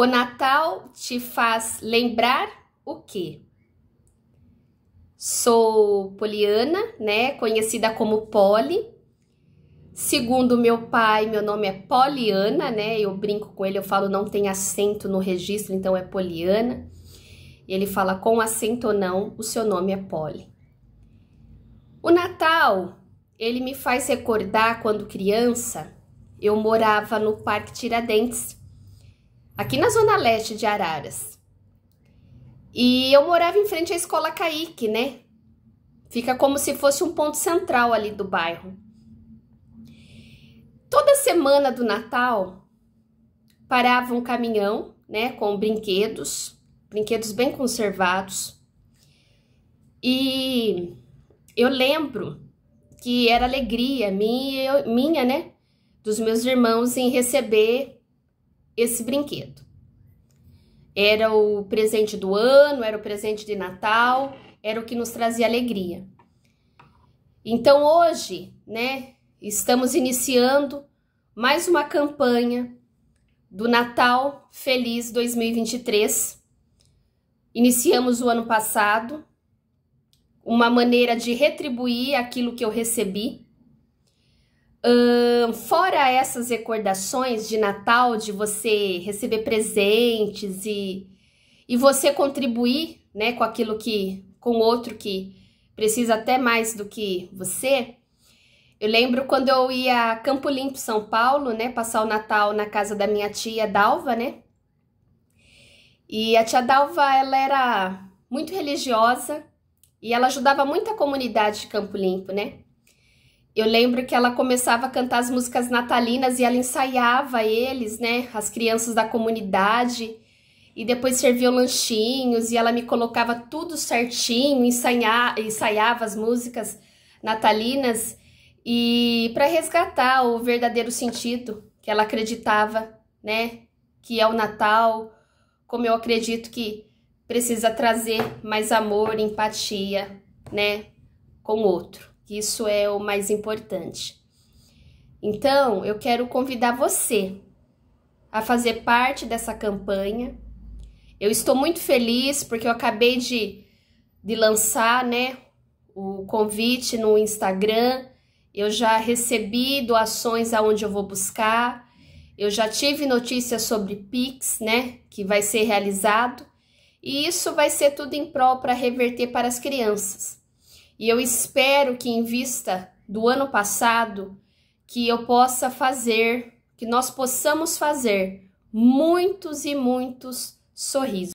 O Natal te faz lembrar o quê? Sou Poliana, né, conhecida como Poli. Segundo meu pai, meu nome é Poliana, né? Eu brinco com ele, eu falo não tem acento no registro, então é Poliana. Ele fala com acento ou não, o seu nome é Poli. O Natal, ele me faz recordar quando criança, eu morava no Parque Tiradentes aqui na zona leste de Araras. E eu morava em frente à escola Caíque, né? Fica como se fosse um ponto central ali do bairro. Toda semana do Natal parava um caminhão, né, com brinquedos, brinquedos bem conservados. E eu lembro que era alegria minha, minha, né, dos meus irmãos em receber esse brinquedo. Era o presente do ano, era o presente de Natal, era o que nos trazia alegria. Então hoje, né, estamos iniciando mais uma campanha do Natal Feliz 2023. Iniciamos o ano passado, uma maneira de retribuir aquilo que eu recebi Hum, fora essas recordações de Natal, de você receber presentes e, e você contribuir né, com aquilo que, com outro que precisa até mais do que você, eu lembro quando eu ia a Campo Limpo, São Paulo, né, passar o Natal na casa da minha tia Dalva, né? E a tia Dalva, ela era muito religiosa e ela ajudava muito a comunidade de Campo Limpo, né? Eu lembro que ela começava a cantar as músicas natalinas e ela ensaiava eles, né? As crianças da comunidade. E depois servia lanchinhos e ela me colocava tudo certinho, ensaia, ensaiava as músicas natalinas. E para resgatar o verdadeiro sentido que ela acreditava, né? Que é o Natal, como eu acredito que precisa trazer mais amor, empatia, né? Com o outro que isso é o mais importante. Então, eu quero convidar você a fazer parte dessa campanha. Eu estou muito feliz porque eu acabei de, de lançar, né, o convite no Instagram. Eu já recebi doações aonde eu vou buscar. Eu já tive notícias sobre Pix, né, que vai ser realizado. E isso vai ser tudo em prol para reverter para as crianças. E eu espero que, em vista do ano passado, que eu possa fazer, que nós possamos fazer muitos e muitos sorrisos.